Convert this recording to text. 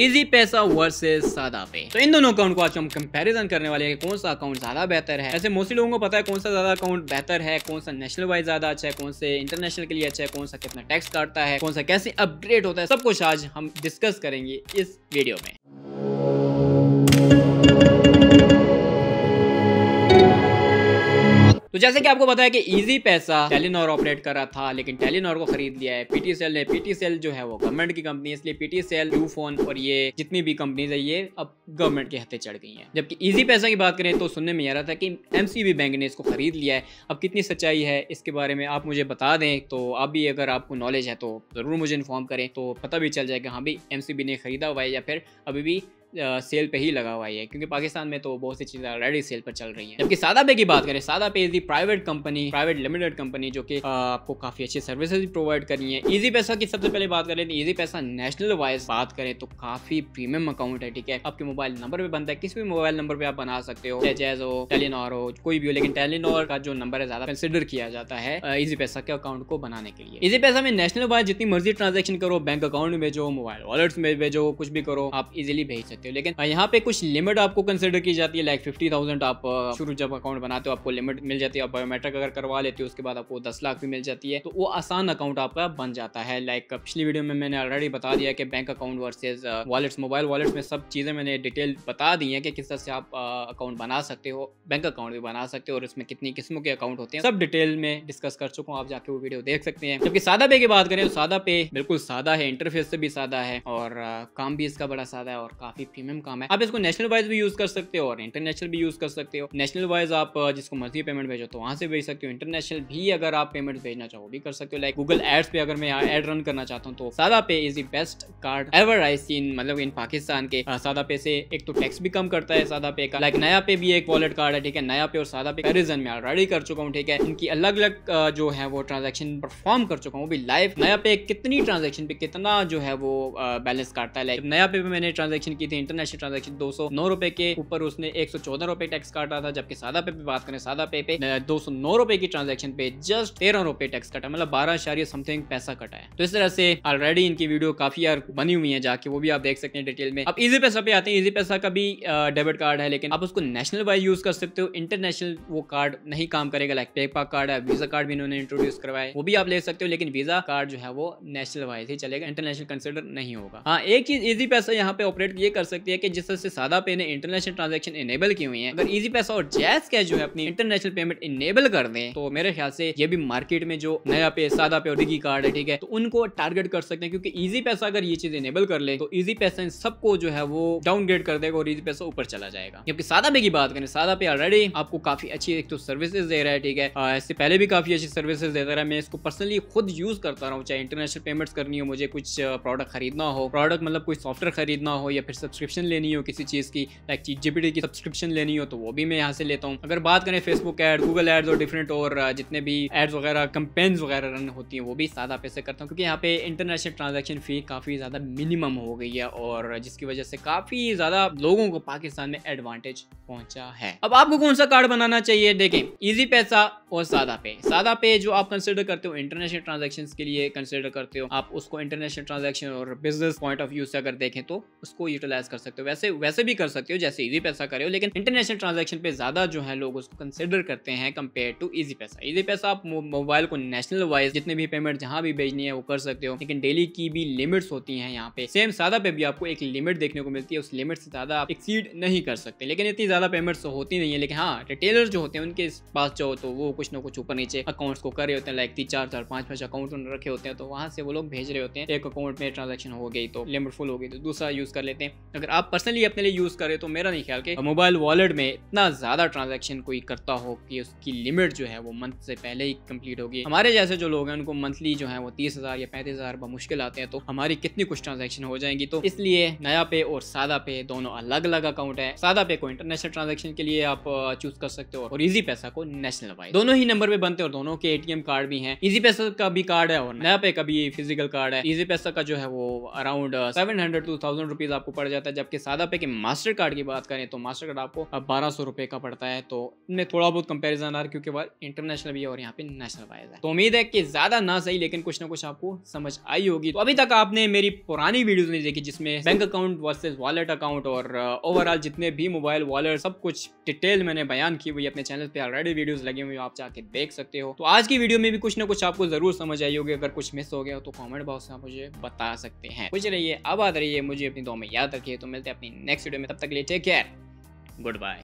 easy पैसा versus सादा पे तो इन दोनों अकाउंट को आज हम कंपैरिजन करने वाले हैं कौन सा अकाउंट ज्यादा बेहतर है ऐसे मोस्टली लोगों को पता है कौन सा ज्यादा अकाउंट बेहतर है कौन सा नेशनल वाइज ज्यादा अच्छा है कौन से इंटरनेशनल के लिए अच्छा है कौन सा कितना टैक्स काटता है कौन सा कैसे अपग्रेड होता है सब कुछ आज हम डिस्कस करेंगे इस वीडियो में तो जैसे कि आपको बताया कि इजी पैसा टेलीनॉर ऑपरेट कर रहा था लेकिन टेलीनॉर को खरीद लिया है सेल ने सेल जो है वो गवर्नमेंट की कंपनी है इसलिए सेल यू फोन और ये जितनी भी कंपनीज है ये अब गवर्नमेंट के हथे चढ़ गई है जबकि ईजी पैसा की बात करें तो सुनने में आ रहा था कि एम बैंक ने इसको खरीद लिया है अब कितनी सच्चाई है इसके बारे में आप मुझे बता दें तो आप भी अगर आपको नॉलेज है तो जरूर मुझे इन्फॉर्म करें तो पता भी चल जाएगा हाँ भाई एम ने खरीदा हुआ है या फिर अभी भी सेल पे ही लगा हुआ है क्योंकि पाकिस्तान में तो बहुत सी चीज़ें ऑलरेडी सेल पर चल रही है जबकि सादा पे की बात करें SadaPay is private company private limited company जो कि आपको काफ़ी अच्छी सर्विसेज भी प्रोवाइड करनी है इजी पैसा की सबसे पहले बात करें तो पैसा नेशनल वाइज बात करें तो काफ़ी प्रीमियम अकाउंट है ठीक है आपके मोबाइल नंबर पर बनता है किसी भी मोबाइल नंबर पर आप बना सकते हो जैज हो टेलीनॉर हो कोई भी हो लेकिन टेलीनॉर का जो नंबर है ज़्यादा कंसिडर किया जाता है इजी पैसा के अकाउंट को बनाने के लिए इजी पैसा में नेशनल वाइज जितनी मर्जी ट्रांजेक्शन करो बैंक अकाउंट में भेजो मोबाइल वॉलेट्स में भेजो कुछ भी करो आप इजिली भेज सकते सकते हो लेकिन हाँ, यहाँ पे कुछ लिमिट आपको कंसिडर की जाती है लाइक फिफ्टी थाउजेंड आप शुरू जब अकाउंट बनाते हो आपको लिमिट मिल जाती है आप बायोमेट्रिक अगर करवा लेते हो उसके बाद आपको दस लाख भी मिल जाती है तो वो आसान अकाउंट आपका बन जाता है लाइक पिछली वीडियो में मैंने ऑलरेडी बता दिया कि bank account versus wallets mobile wallets में सब चीज़ें मैंने डिटेल बता दी है कि किस तरह से आप अकाउंट बना सकते हो बैंक अकाउंट भी बना सकते हो और इसमें कितनी किस्मों के अकाउंट होते हैं सब डिटेल में डिस्कस कर चुका हूँ आप जाके वो वीडियो देख सकते हैं जबकि सादा पे की बात करें तो सादा पे बिल्कुल सादा है इंटरफेस से भी सादा है और काम भी इसका बड़ा सादा है और काफ़ी प्रीमियम काम है आप इसको नेशनल वाइज भी यूज कर सकते हो और इंटरनेशनल भी यूज कर सकते हो नेशनल वाइज आप जिसको मर्जी पेमेंट भेजो तो वहां से भेज सकते हो इंटरनेशनल भी अगर आप पेमेंट भेजना चाहो भी कर सकते हो लाइक गूगल एड्स पे अगर मैं एड रन करना चाहता हूँ तो SadaPay is the best card ever I seen मतलब इन पाकिस्तान के सादा पे से एक तो टैक्स भी कम करता है सादा पे का लाइक नया पे भी एक वॉलेट कार्ड है ठीक है नया पे और सादा पे रिजन में ऑलरेडी कर चुका हूँ ठीक है इनकी अलग अलग जो है वो ट्रांजेक्शन परफॉर्म कर चुका हूँ भी लाइव नया पे कितनी ट्रांजेक्शन पे कितना जो है वो बैलेंस काटता है लाइक नया पे मैंने ट्रांजेक्शन की थी इंटरनेशनल ट्रांजेक्शन दो सौ नौ रुपए के ऊपर उसने एक सौ चौदह रुपए टैक्स काटा था जबकि सादा पे बात करें सादा पे पे दो सौ नौ रुपए की ट्रांजेक्शन पे जस्ट तेरह रुपए टैक्स कटा मतलब बारह शारी समथिंग पैसा कटा है तो इस तरह से ऑलरेडी इनकी वीडियो काफी यार बनी हुई है जाके वो भी आप देख सकते हैं डिटेल में अब इजी पैसा पे आते हैं इजी पैसा का भी डेबिट कार्ड है लेकिन आप उसको नेशनल वाइज यूज कर सकते हो इंटरनेशनल वो कार्ड नहीं काम करेगा लाइक पेपा कार्ड है वीजा कार्ड भी इन्होंने इंट्रोड्यूस करवाया वो भी आप ले सकते हो लेकिन वीजा कार्ड जो है वो नेशनल वाइज ही चलेगा इंटरनेशनल कंसिडर नहीं होगा हाँ एक चीज इजी पैसा यहाँ पे ऑपरेट ये कर कर सकती है कि जिस तरह से सादा पे ने इंटरनेशनल ट्रांजेक्शन इनेबल की हुई है अगर इजी पैसा और जैस कैश जो है अपनी इंटरनेशनल पेमेंट इनेबल कर दें तो मेरे ख्याल से ये भी मार्केट में जो नया पे सादा पे और डिगी कार्ड है ठीक है तो उनको टारगेट कर सकते हैं क्योंकि ईजी पैसा अगर ये चीज इनेबल कर ले तो ईजी पैसा इन सबको जो है वो डाउनग्रेड कर देगा और ईजी पैसा ऊपर चला जाएगा क्योंकि सादा पे की बात करें सादा पे ऑलरेडी आपको काफी अच्छी एक तो सर्विसेज दे रहा है ठीक है इससे पहले भी काफी अच्छी सर्विसेज दे रहा है मैं इसको पर्सनली खुद यूज करता रहा हूँ चाहे इंटरनेशनल पेमेंट्स करनी हो मुझे कुछ प्रोडक्ट खरीदना हो प्रोडक्ट मतलब कोई सॉफ्टवेयर खरीदना हो या फिर सब सब्सक्रिप्शन लेनी हो किसी चीज़ की लाइक चीज जीपीटी की सब्सक्रिप्शन लेनी हो तो वो भी मैं यहाँ से लेता हूँ अगर बात करें फेसबुक एड गूगल एड्स और डिफरेंट और uh, जितने भी एड्स वगैरह कंपेन्स वगैरह रन होती हैं वो भी सादा पैसे करता हूँ क्योंकि यहाँ पे इंटरनेशनल ट्रांजेक्शन फी काफ़ी ज़्यादा मिनिमम हो गई है और जिसकी वजह से काफ़ी ज़्यादा लोगों को पाकिस्तान में एडवांटेज पहुंचा है अब आपको कौन सा कार्ड बनाना चाहिए देखें इजी पैसा और सादा पे सादा पे जो आप कंसिडर करते हो इंटरनेशनल ट्रांजेक्शन के लिए कंसिडर करते हो आप उसको इंटरनेशनल ट्रांजेक्शन और बिजनेस पॉइंट ऑफ व्यू से अगर देखें तो उसको यूटिलाइज एनालाइज कर सकते हो वैसे वैसे भी कर सकते हो जैसे इजी पैसा करे हो लेकिन इंटरनेशनल ट्रांजेक्शन पे ज़्यादा जो है लोग उसको कंसिडर करते हैं compare to Easypaisa Easypaisa आप मोबाइल को नेशनल वाइज जितने भी पेमेंट जहां भी भेजनी है वो कर सकते हो लेकिन डेली की भी लिमिट्स होती है यहाँ पे सेम सादा पे भी आपको एक लिमिट देखने को मिलती है उस लिमिट से ज़्यादा आप एक्सीड नहीं कर सकते लेकिन इतनी ज़्यादा पेमेंट तो होती नहीं है लेकिन हाँ रिटेलर जो होते हैं उनके पास जाओ तो वो कुछ ना कुछ ऊपर नीचे अकाउंट्स को कर रहे होते हैं लाइक तीन चार चार पांच पांच अकाउंट रखे होते हैं तो वहां से वो लोग भेज रहे होते हैं एक अकाउंट में ट्रांजेक्शन हो गई तो लिमिट फुल हो गई तो दूसरा यूज़ कर लेते हैं अगर आप पर्सनली अपने लिए यूज़ करें तो मेरा नहीं ख्याल कि मोबाइल वॉलेट में इतना ज़्यादा ट्रांजेक्शन कोई करता हो कि उसकी लिमिट जो है वो मंथ से पहले ही कम्प्लीट होगी हमारे जैसे जो लोग हैं उनको मंथली जो है वो तीस हज़ार या पैंतीस हज़ार मुश्किल आते हैं तो हमारी कितनी कुछ ट्रांजेक्शन हो जाएंगी तो इसलिए नया पे और सादा पे दोनों अलग अलग अकाउंट है सादा पे को इंटरनेशनल ट्रांजेक्शन के लिए आप चूज कर सकते हो और इजी पैसा को नेशनल वाइज दोनों ही नंबर पे बनते हैं और दोनों के एटीएम कार्ड भी हैं इजी पैसा का भी कार्ड है और नया पे का भी फिजिकल कार्ड है इजी पैसा का जो है वो around seven hundred two thousand rupees आपको पड़ जाता है जाता है जबकि सादा पे के मास्टर कार्ड की बात करें तो मास्टर कार्ड आपको बारह सौ रुपए का पड़ता है तो इनमें थोड़ा बहुत कंपेरिजन आ रहा क्योंकि वह इंटरनेशनल भी है और यहाँ पे नेशनल वाइज है तो उम्मीद है कि ज्यादा ना सही लेकिन कुछ ना कुछ आपको समझ आई होगी तो अभी तक आपने मेरी पुरानी वीडियो नहीं देखी जिसमें bank account versus wallet account और ओवरऑल uh, जितने भी मोबाइल वॉलेट सब कुछ डिटेल मैंने बयान की हुई अपने चैनल पे ऑलरेडी वीडियोज लगी हुई आप जाके देख सकते हो तो आज की वीडियो में भी कुछ ना कुछ आपको जरूर समझ आई होगी अगर कुछ मिस हो गया तो कॉमेंट बॉक्स में मुझे बता सकते हैं कुछ रहिए रही रहिए मुझे अपनी दो में याद रखिए चाहिए तो मिलते हैं अपनी नेक्स्ट वीडियो में तब तक के लिए टेक केयर गुड बाय